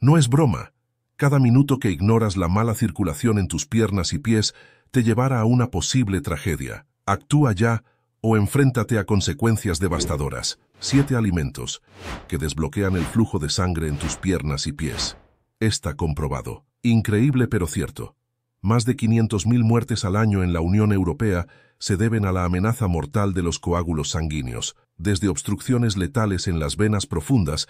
No es broma. Cada minuto que ignoras la mala circulación en tus piernas y pies te llevará a una posible tragedia. Actúa ya o enfréntate a consecuencias devastadoras. Siete alimentos que desbloquean el flujo de sangre en tus piernas y pies. Está comprobado. Increíble pero cierto. Más de 500.000 muertes al año en la Unión Europea se deben a la amenaza mortal de los coágulos sanguíneos, desde obstrucciones letales en las venas profundas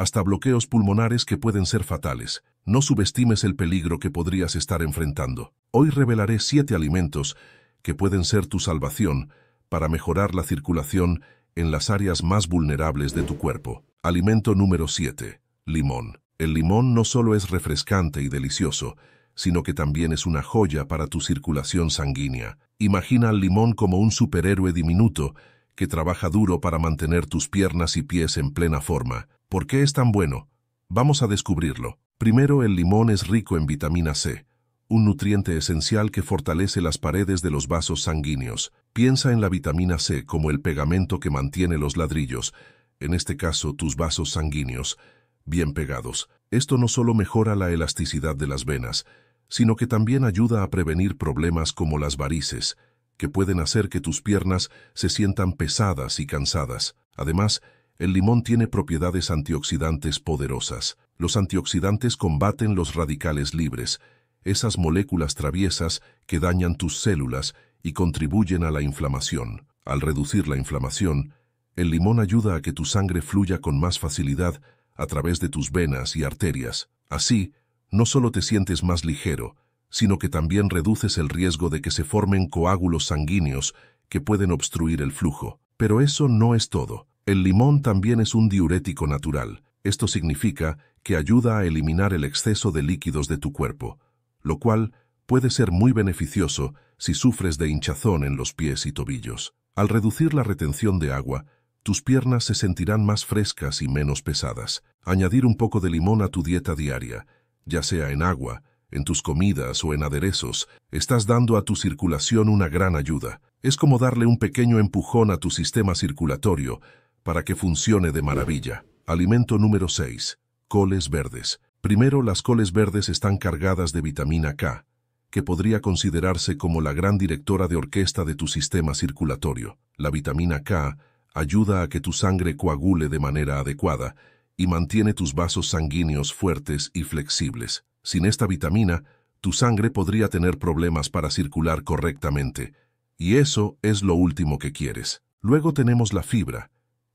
hasta bloqueos pulmonares que pueden ser fatales. No subestimes el peligro que podrías estar enfrentando. Hoy revelaré siete alimentos que pueden ser tu salvación para mejorar la circulación en las áreas más vulnerables de tu cuerpo. Alimento número 7. Limón. El limón no solo es refrescante y delicioso, sino que también es una joya para tu circulación sanguínea. Imagina al limón como un superhéroe diminuto que trabaja duro para mantener tus piernas y pies en plena forma. ¿Por qué es tan bueno? Vamos a descubrirlo. Primero, el limón es rico en vitamina C, un nutriente esencial que fortalece las paredes de los vasos sanguíneos. Piensa en la vitamina C como el pegamento que mantiene los ladrillos, en este caso tus vasos sanguíneos, bien pegados. Esto no solo mejora la elasticidad de las venas, sino que también ayuda a prevenir problemas como las varices, que pueden hacer que tus piernas se sientan pesadas y cansadas. Además, el limón tiene propiedades antioxidantes poderosas. Los antioxidantes combaten los radicales libres, esas moléculas traviesas que dañan tus células y contribuyen a la inflamación. Al reducir la inflamación, el limón ayuda a que tu sangre fluya con más facilidad a través de tus venas y arterias. Así, no solo te sientes más ligero, sino que también reduces el riesgo de que se formen coágulos sanguíneos que pueden obstruir el flujo. Pero eso no es todo. El limón también es un diurético natural. Esto significa que ayuda a eliminar el exceso de líquidos de tu cuerpo, lo cual puede ser muy beneficioso si sufres de hinchazón en los pies y tobillos. Al reducir la retención de agua, tus piernas se sentirán más frescas y menos pesadas. Añadir un poco de limón a tu dieta diaria, ya sea en agua, en tus comidas o en aderezos, estás dando a tu circulación una gran ayuda. Es como darle un pequeño empujón a tu sistema circulatorio para que funcione de maravilla. Alimento número 6. Coles verdes. Primero, las coles verdes están cargadas de vitamina K, que podría considerarse como la gran directora de orquesta de tu sistema circulatorio. La vitamina K ayuda a que tu sangre coagule de manera adecuada y mantiene tus vasos sanguíneos fuertes y flexibles. Sin esta vitamina, tu sangre podría tener problemas para circular correctamente, y eso es lo último que quieres. Luego tenemos la fibra,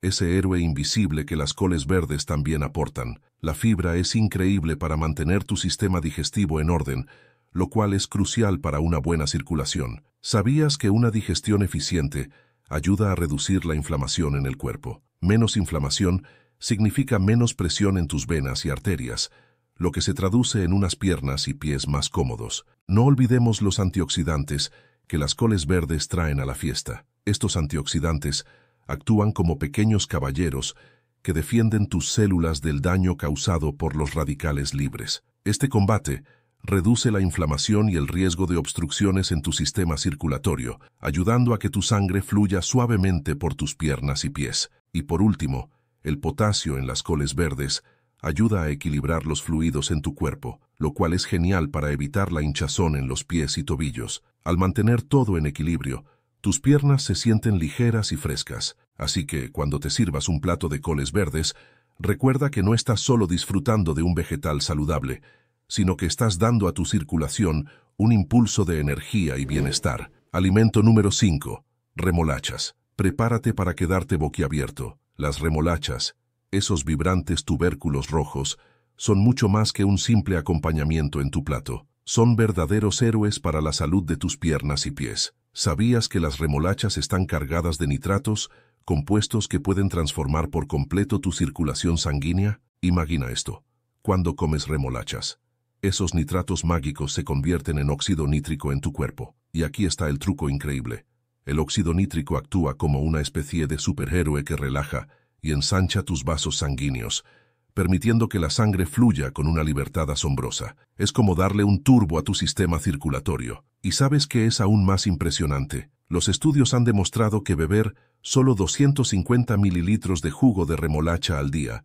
ese héroe invisible que las coles verdes también aportan. La fibra es increíble para mantener tu sistema digestivo en orden, lo cual es crucial para una buena circulación. ¿Sabías que una digestión eficiente ayuda a reducir la inflamación en el cuerpo? Menos inflamación significa menos presión en tus venas y arterias, lo que se traduce en unas piernas y pies más cómodos. No olvidemos los antioxidantes que las coles verdes traen a la fiesta. Estos antioxidantes actúan como pequeños caballeros que defienden tus células del daño causado por los radicales libres. Este combate reduce la inflamación y el riesgo de obstrucciones en tu sistema circulatorio, ayudando a que tu sangre fluya suavemente por tus piernas y pies. Y por último, el potasio en las coles verdes ayuda a equilibrar los fluidos en tu cuerpo, lo cual es genial para evitar la hinchazón en los pies y tobillos. Al mantener todo en equilibrio, tus piernas se sienten ligeras y frescas, así que cuando te sirvas un plato de coles verdes, recuerda que no estás solo disfrutando de un vegetal saludable, sino que estás dando a tu circulación un impulso de energía y bienestar. Alimento número 5. Remolachas. Prepárate para quedarte boquiabierto. Las remolachas, esos vibrantes tubérculos rojos, son mucho más que un simple acompañamiento en tu plato. Son verdaderos héroes para la salud de tus piernas y pies. ¿Sabías que las remolachas están cargadas de nitratos, compuestos que pueden transformar por completo tu circulación sanguínea? Imagina esto. Cuando comes remolachas, esos nitratos mágicos se convierten en óxido nítrico en tu cuerpo. Y aquí está el truco increíble. El óxido nítrico actúa como una especie de superhéroe que relaja y ensancha tus vasos sanguíneos, permitiendo que la sangre fluya con una libertad asombrosa. Es como darle un turbo a tu sistema circulatorio. Y sabes que es aún más impresionante. Los estudios han demostrado que beber solo 250 mililitros de jugo de remolacha al día,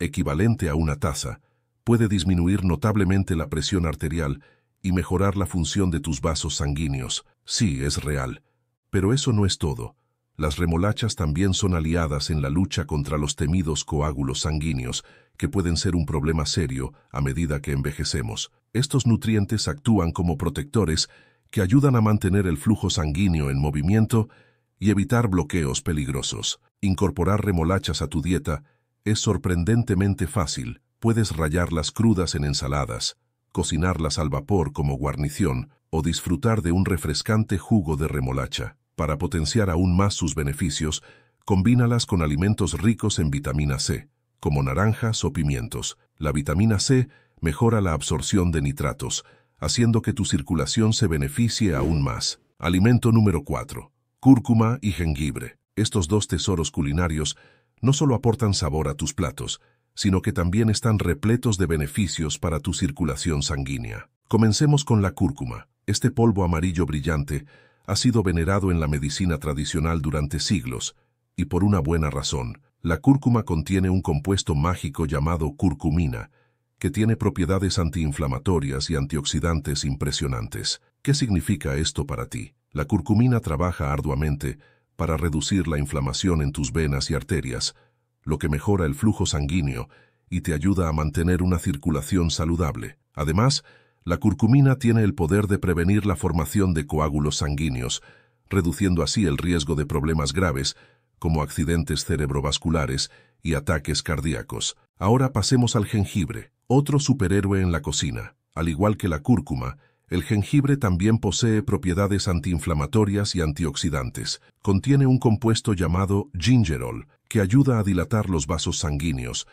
equivalente a una taza, puede disminuir notablemente la presión arterial y mejorar la función de tus vasos sanguíneos. Sí, es real. Pero eso no es todo. Las remolachas también son aliadas en la lucha contra los temidos coágulos sanguíneos, que pueden ser un problema serio a medida que envejecemos. Estos nutrientes actúan como protectores que ayudan a mantener el flujo sanguíneo en movimiento y evitar bloqueos peligrosos. Incorporar remolachas a tu dieta es sorprendentemente fácil. Puedes rallarlas crudas en ensaladas, cocinarlas al vapor como guarnición o disfrutar de un refrescante jugo de remolacha. Para potenciar aún más sus beneficios, combínalas con alimentos ricos en vitamina C, como naranjas o pimientos. La vitamina C mejora la absorción de nitratos, haciendo que tu circulación se beneficie aún más. Alimento número 4. Cúrcuma y jengibre. Estos dos tesoros culinarios no solo aportan sabor a tus platos, sino que también están repletos de beneficios para tu circulación sanguínea. Comencemos con la cúrcuma. Este polvo amarillo brillante ha sido venerado en la medicina tradicional durante siglos, y por una buena razón. La cúrcuma contiene un compuesto mágico llamado curcumina, que tiene propiedades antiinflamatorias y antioxidantes impresionantes. ¿Qué significa esto para ti? La curcumina trabaja arduamente para reducir la inflamación en tus venas y arterias, lo que mejora el flujo sanguíneo y te ayuda a mantener una circulación saludable. Además, la curcumina tiene el poder de prevenir la formación de coágulos sanguíneos, reduciendo así el riesgo de problemas graves, como accidentes cerebrovasculares y ataques cardíacos. Ahora pasemos al jengibre, otro superhéroe en la cocina. Al igual que la cúrcuma, el jengibre también posee propiedades antiinflamatorias y antioxidantes. Contiene un compuesto llamado gingerol, que ayuda a dilatar los vasos sanguíneos,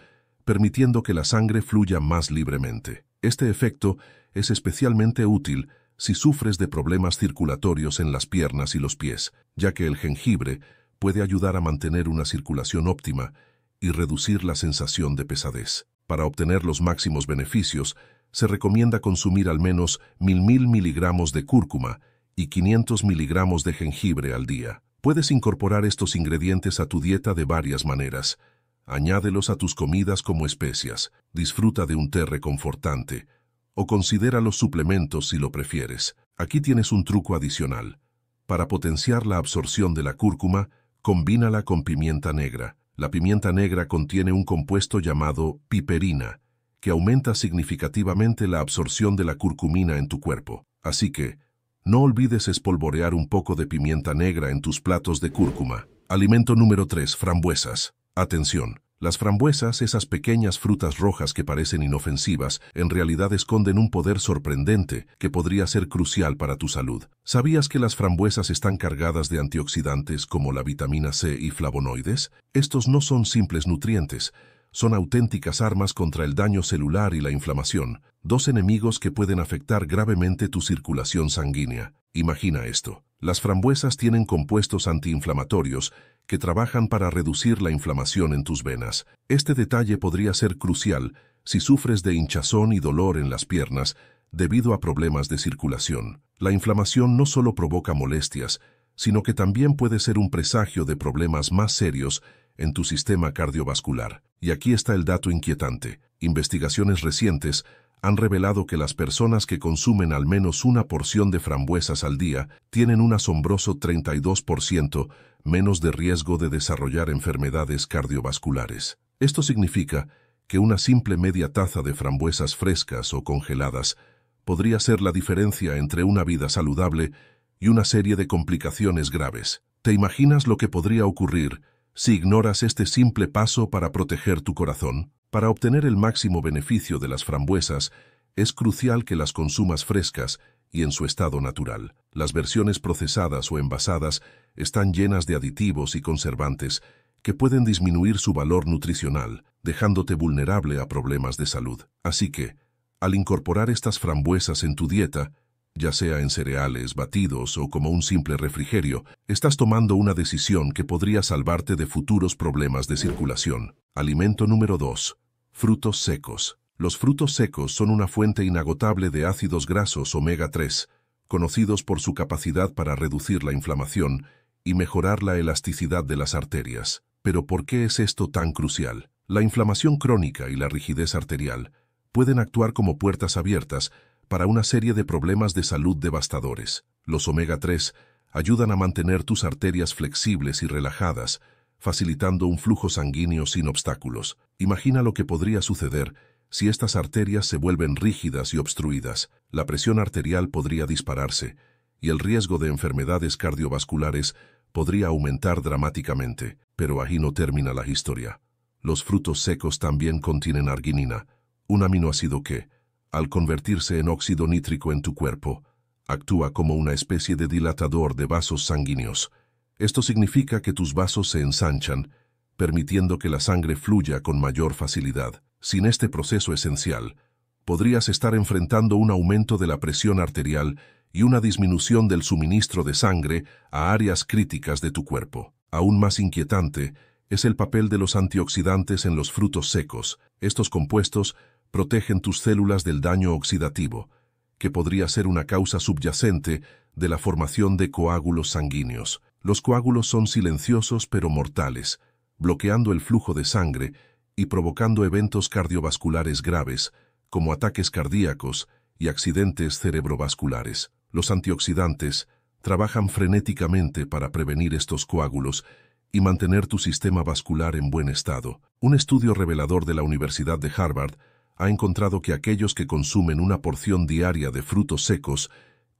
permitiendo que la sangre fluya más libremente. Este efecto es especialmente útil si sufres de problemas circulatorios en las piernas y los pies, ya que el jengibre puede ayudar a mantener una circulación óptima y reducir la sensación de pesadez. Para obtener los máximos beneficios, se recomienda consumir al menos 1.000 miligramos de cúrcuma y 500 miligramos de jengibre al día. Puedes incorporar estos ingredientes a tu dieta de varias maneras. Añádelos a tus comidas como especias. Disfruta de un té reconfortante, o considera los suplementos si lo prefieres. Aquí tienes un truco adicional. Para potenciar la absorción de la cúrcuma, combínala con pimienta negra. La pimienta negra contiene un compuesto llamado piperina, que aumenta significativamente la absorción de la curcumina en tu cuerpo. Así que, no olvides espolvorear un poco de pimienta negra en tus platos de cúrcuma. Alimento número 3. Frambuesas. Atención. Las frambuesas, esas pequeñas frutas rojas que parecen inofensivas, en realidad esconden un poder sorprendente que podría ser crucial para tu salud. ¿Sabías que las frambuesas están cargadas de antioxidantes como la vitamina C y flavonoides? Estos no son simples nutrientes, son auténticas armas contra el daño celular y la inflamación, dos enemigos que pueden afectar gravemente tu circulación sanguínea. Imagina esto. Las frambuesas tienen compuestos antiinflamatorios que trabajan para reducir la inflamación en tus venas. Este detalle podría ser crucial si sufres de hinchazón y dolor en las piernas debido a problemas de circulación. La inflamación no solo provoca molestias, sino que también puede ser un presagio de problemas más serios en tu sistema cardiovascular. Y aquí está el dato inquietante. Investigaciones recientes han revelado que las personas que consumen al menos una porción de frambuesas al día tienen un asombroso 32% menos de riesgo de desarrollar enfermedades cardiovasculares. Esto significa que una simple media taza de frambuesas frescas o congeladas podría ser la diferencia entre una vida saludable y una serie de complicaciones graves. ¿Te imaginas lo que podría ocurrir si ignoras este simple paso para proteger tu corazón. Para obtener el máximo beneficio de las frambuesas, es crucial que las consumas frescas y en su estado natural. Las versiones procesadas o envasadas están llenas de aditivos y conservantes que pueden disminuir su valor nutricional, dejándote vulnerable a problemas de salud. Así que, al incorporar estas frambuesas en tu dieta, ya sea en cereales, batidos o como un simple refrigerio, estás tomando una decisión que podría salvarte de futuros problemas de circulación. Alimento número 2. Frutos secos. Los frutos secos son una fuente inagotable de ácidos grasos omega 3, conocidos por su capacidad para reducir la inflamación y mejorar la elasticidad de las arterias. Pero ¿por qué es esto tan crucial? La inflamación crónica y la rigidez arterial pueden actuar como puertas abiertas para una serie de problemas de salud devastadores. Los omega-3 ayudan a mantener tus arterias flexibles y relajadas, facilitando un flujo sanguíneo sin obstáculos. Imagina lo que podría suceder si estas arterias se vuelven rígidas y obstruidas. La presión arterial podría dispararse y el riesgo de enfermedades cardiovasculares podría aumentar dramáticamente. Pero ahí no termina la historia. Los frutos secos también contienen arginina, un aminoácido que, al convertirse en óxido nítrico en tu cuerpo, actúa como una especie de dilatador de vasos sanguíneos. Esto significa que tus vasos se ensanchan, permitiendo que la sangre fluya con mayor facilidad. Sin este proceso esencial, podrías estar enfrentando un aumento de la presión arterial y una disminución del suministro de sangre a áreas críticas de tu cuerpo. Aún más inquietante es el papel de los antioxidantes en los frutos secos. Estos compuestos protegen tus células del daño oxidativo, que podría ser una causa subyacente de la formación de coágulos sanguíneos. Los coágulos son silenciosos pero mortales, bloqueando el flujo de sangre y provocando eventos cardiovasculares graves, como ataques cardíacos y accidentes cerebrovasculares. Los antioxidantes trabajan frenéticamente para prevenir estos coágulos y mantener tu sistema vascular en buen estado. Un estudio revelador de la Universidad de Harvard ha encontrado que aquellos que consumen una porción diaria de frutos secos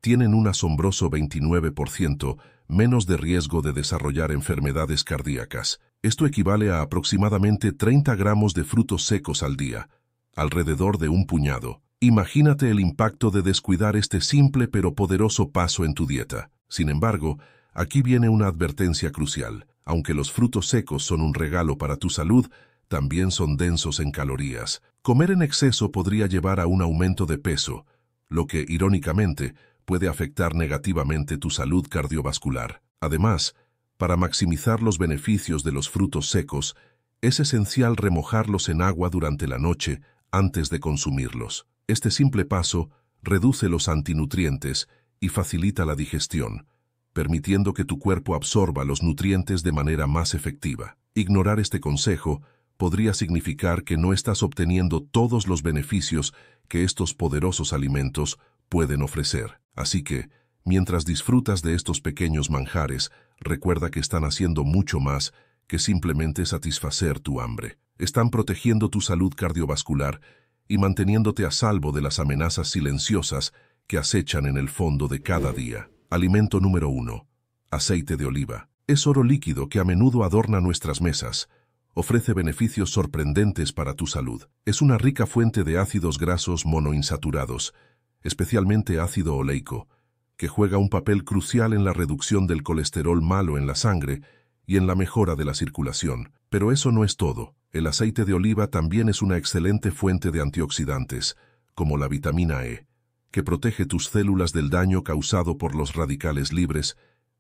tienen un asombroso 29% menos de riesgo de desarrollar enfermedades cardíacas. Esto equivale a aproximadamente 30 gramos de frutos secos al día, alrededor de un puñado. Imagínate el impacto de descuidar este simple pero poderoso paso en tu dieta. Sin embargo, aquí viene una advertencia crucial. Aunque los frutos secos son un regalo para tu salud, también son densos en calorías. Comer en exceso podría llevar a un aumento de peso, lo que, irónicamente, puede afectar negativamente tu salud cardiovascular. Además, para maximizar los beneficios de los frutos secos, es esencial remojarlos en agua durante la noche antes de consumirlos. Este simple paso reduce los antinutrientes y facilita la digestión, permitiendo que tu cuerpo absorba los nutrientes de manera más efectiva. Ignorar este consejo podría significar que no estás obteniendo todos los beneficios que estos poderosos alimentos pueden ofrecer. Así que, mientras disfrutas de estos pequeños manjares, recuerda que están haciendo mucho más que simplemente satisfacer tu hambre. Están protegiendo tu salud cardiovascular y manteniéndote a salvo de las amenazas silenciosas que acechan en el fondo de cada día. Alimento número 1. Aceite de oliva. Es oro líquido que a menudo adorna nuestras mesas, ofrece beneficios sorprendentes para tu salud. Es una rica fuente de ácidos grasos monoinsaturados, especialmente ácido oleico, que juega un papel crucial en la reducción del colesterol malo en la sangre y en la mejora de la circulación. Pero eso no es todo. El aceite de oliva también es una excelente fuente de antioxidantes, como la vitamina E, que protege tus células del daño causado por los radicales libres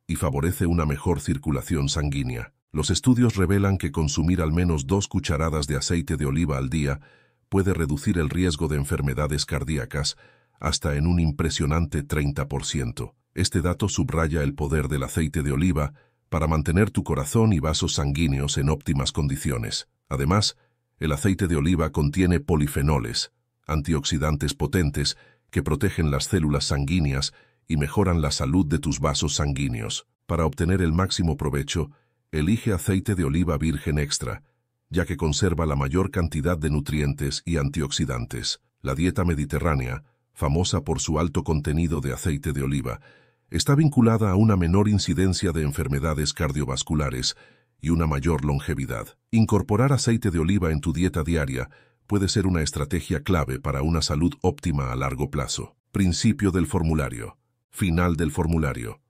y favorece una mejor circulación sanguínea. Los estudios revelan que consumir al menos dos cucharadas de aceite de oliva al día puede reducir el riesgo de enfermedades cardíacas hasta en un impresionante 30%. Este dato subraya el poder del aceite de oliva para mantener tu corazón y vasos sanguíneos en óptimas condiciones. Además, el aceite de oliva contiene polifenoles, antioxidantes potentes que protegen las células sanguíneas y mejoran la salud de tus vasos sanguíneos. Para obtener el máximo provecho, elige aceite de oliva virgen extra, ya que conserva la mayor cantidad de nutrientes y antioxidantes. La dieta mediterránea, famosa por su alto contenido de aceite de oliva, está vinculada a una menor incidencia de enfermedades cardiovasculares y una mayor longevidad. Incorporar aceite de oliva en tu dieta diaria puede ser una estrategia clave para una salud óptima a largo plazo. Principio del formulario. Final del formulario.